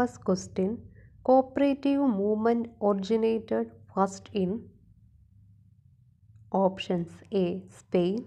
First question Cooperative movement originated first in options A. Spain,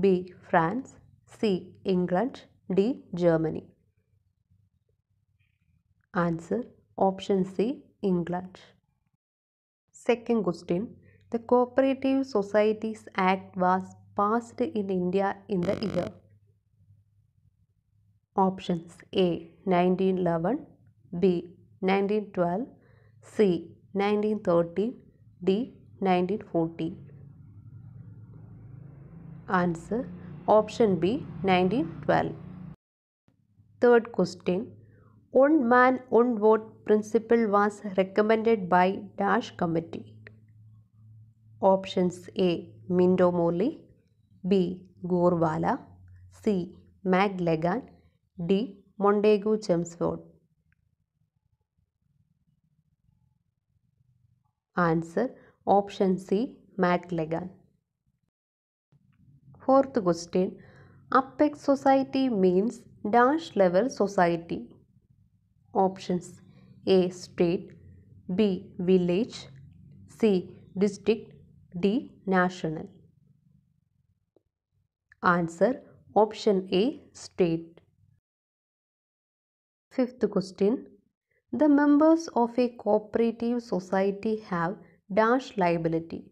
B. France, C. England, D. Germany. Answer Option C. England. Second question The Cooperative Societies Act was passed in India in the year. Options A. 1911, B. 1912 C. 1930 D. 1940 Answer Option B 1912 Third question One man one vote principle was recommended by Dash committee Options A. Mindo Moli B. Gorwala C. Mag Legan D. Mondego Chemsford Answer option C McLagan. Fourth question Apex society means dash level society. Options A state, B village, C district, D national. Answer option A state. Fifth question the members of a cooperative society have dash liability.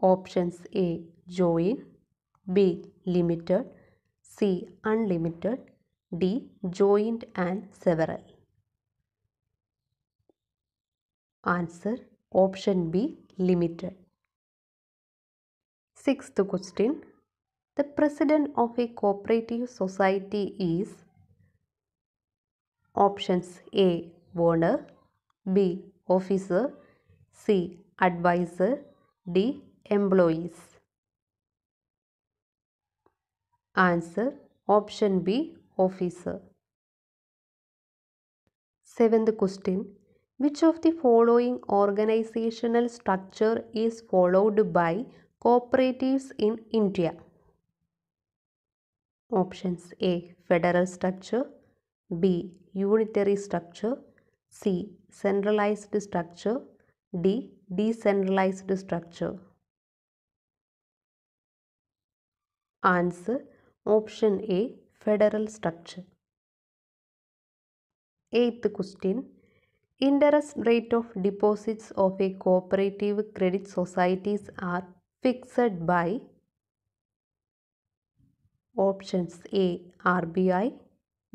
Options A. Join B. Limited C. Unlimited D. Joint and several. Answer Option B. Limited. Sixth question. The president of a cooperative society is Options A. Owner B. Officer C. Advisor D. Employees. Answer Option B. Officer. Seventh question. Which of the following organizational structure is followed by cooperatives in India? Options A. Federal structure B. Unitary structure C. Centralized structure D. Decentralized structure Answer Option A. Federal structure Eighth question Interest rate of deposits of a cooperative credit societies are fixed by options A RBI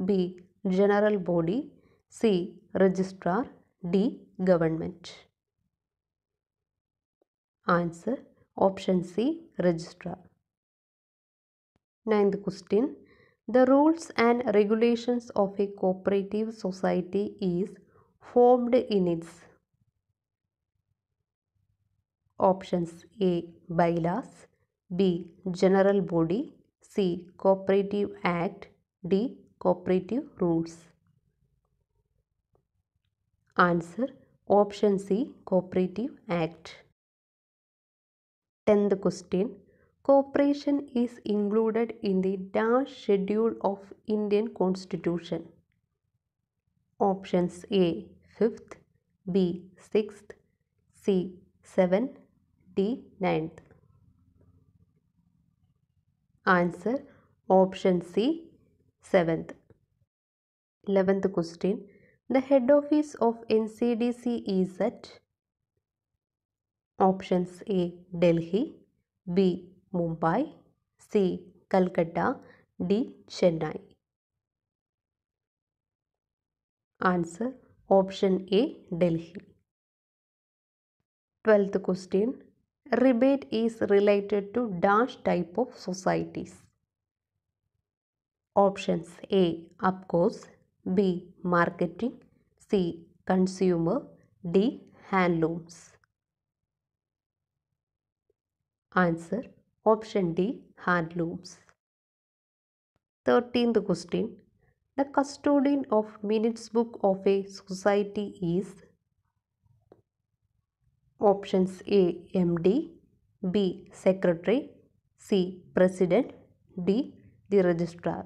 B General body C. Registrar D. Government Answer Option C. Registrar Ninth question The rules and regulations of a cooperative society is formed in its options A. Bylaws B. General body C. Cooperative Act D cooperative rules? Answer Option C Cooperative Act. Tenth question Cooperation is included in the dash schedule of Indian Constitution. Options A 5th, B 6th, C 7th, D 9th. Answer Option C Seventh. Eleventh question. The head office of NCDC is at options A. Delhi B. Mumbai C. Calcutta D. Chennai Answer option A. Delhi 12th question Rebate is related to dash type of societies Options A. course. B. Marketing C. Consumer D. Handlooms Answer Option D. Handlooms 13th question The custodian of minutes book of a society is Options A. MD B. Secretary C. President D. The Registrar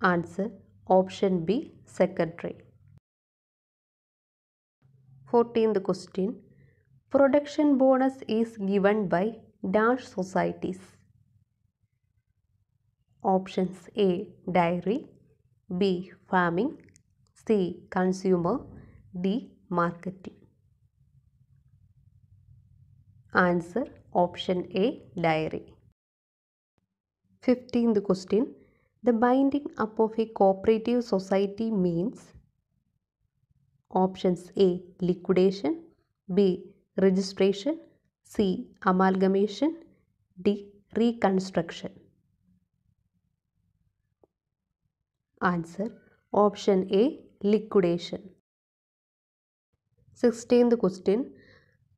Answer option B secretary. 14th question Production bonus is given by dash societies. Options A Diary B farming C consumer D marketing. Answer option A diary. 15th question the binding up of a cooperative society means options A. Liquidation B. Registration C. Amalgamation D. Reconstruction Answer Option A. Liquidation 16th question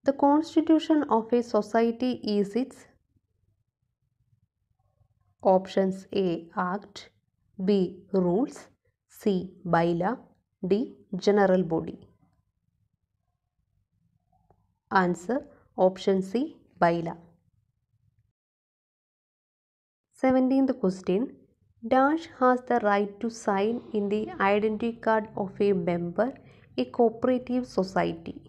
The constitution of a society is its Options A. Act B. Rules C. Baila, D. General Body Answer Option C. Baila. 17th question Dash has the right to sign in the identity card of a member a cooperative society.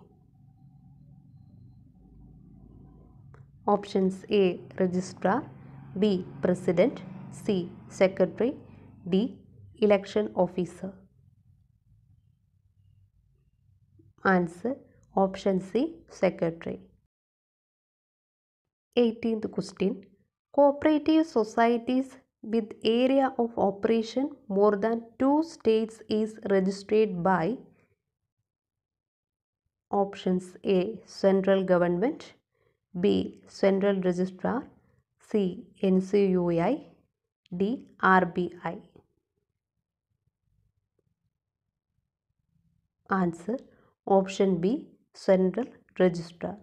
Options A. Registrar B. President C. Secretary D. Election Officer Answer Option C. Secretary 18th question Cooperative societies with area of operation more than two states is registered by Options A. Central Government B. Central Registrar C N C U I D R B I. Answer Option B Central Registrar.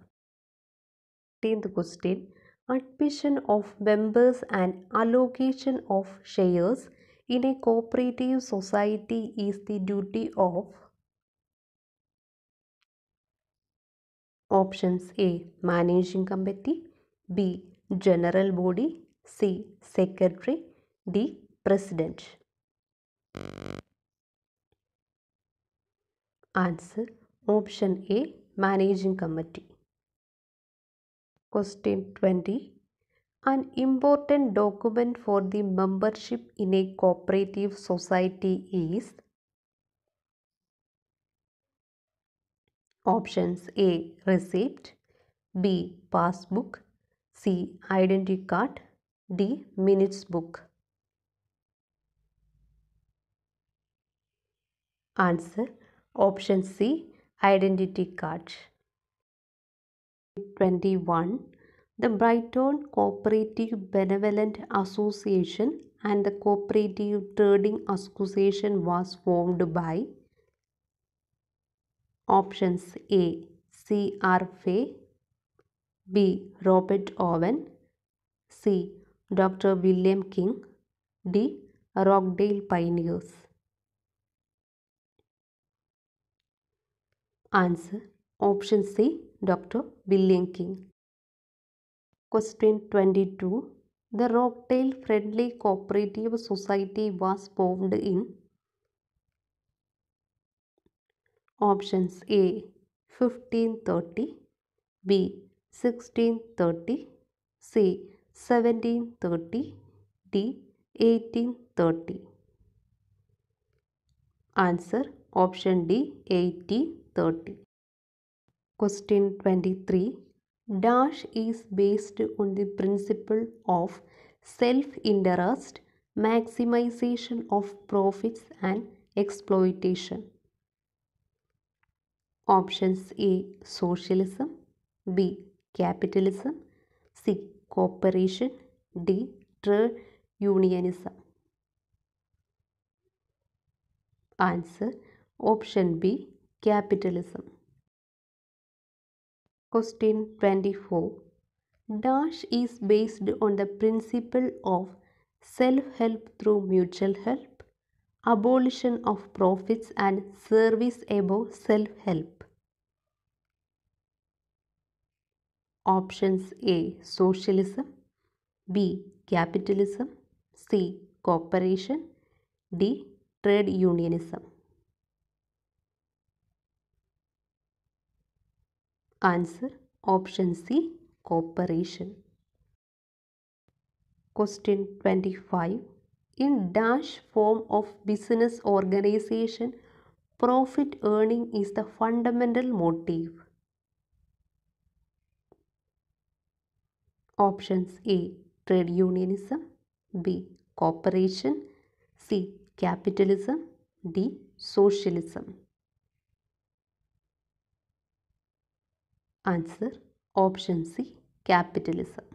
Tenth question Admission of members and allocation of shares in a cooperative society is the duty of Options A Managing Committee B general body c secretary d president answer option a managing committee question 20 an important document for the membership in a cooperative society is options a receipt b passbook C. Identity card D. Minutes book Answer Option C. Identity card 21. The Brighton Cooperative Benevolent Association and the Cooperative Trading Association was formed by Options A. C. R. Fay B. Robert Owen C. Dr. William King D. Rockdale Pioneers Answer Option C. Dr. William King Question 22 The Rockdale Friendly Cooperative Society was formed in Options A. 1530 B. 1630, C. 1730, D. 1830. Answer option D 1830. Question 23. Dash is based on the principle of self-interest, maximization of profits and exploitation. Options A. Socialism B. Capitalism, C. cooperation D. Trade Unionism. Answer: Option B. Capitalism. Question 24. Dash is based on the principle of self-help through mutual help, abolition of profits and service above self-help. Options A. Socialism B. Capitalism C. Cooperation D. Trade Unionism Answer Option C. Cooperation Question 25 In dash form of business organization, profit earning is the fundamental motive. Options A trade unionism B cooperation C capitalism D socialism answer option C capitalism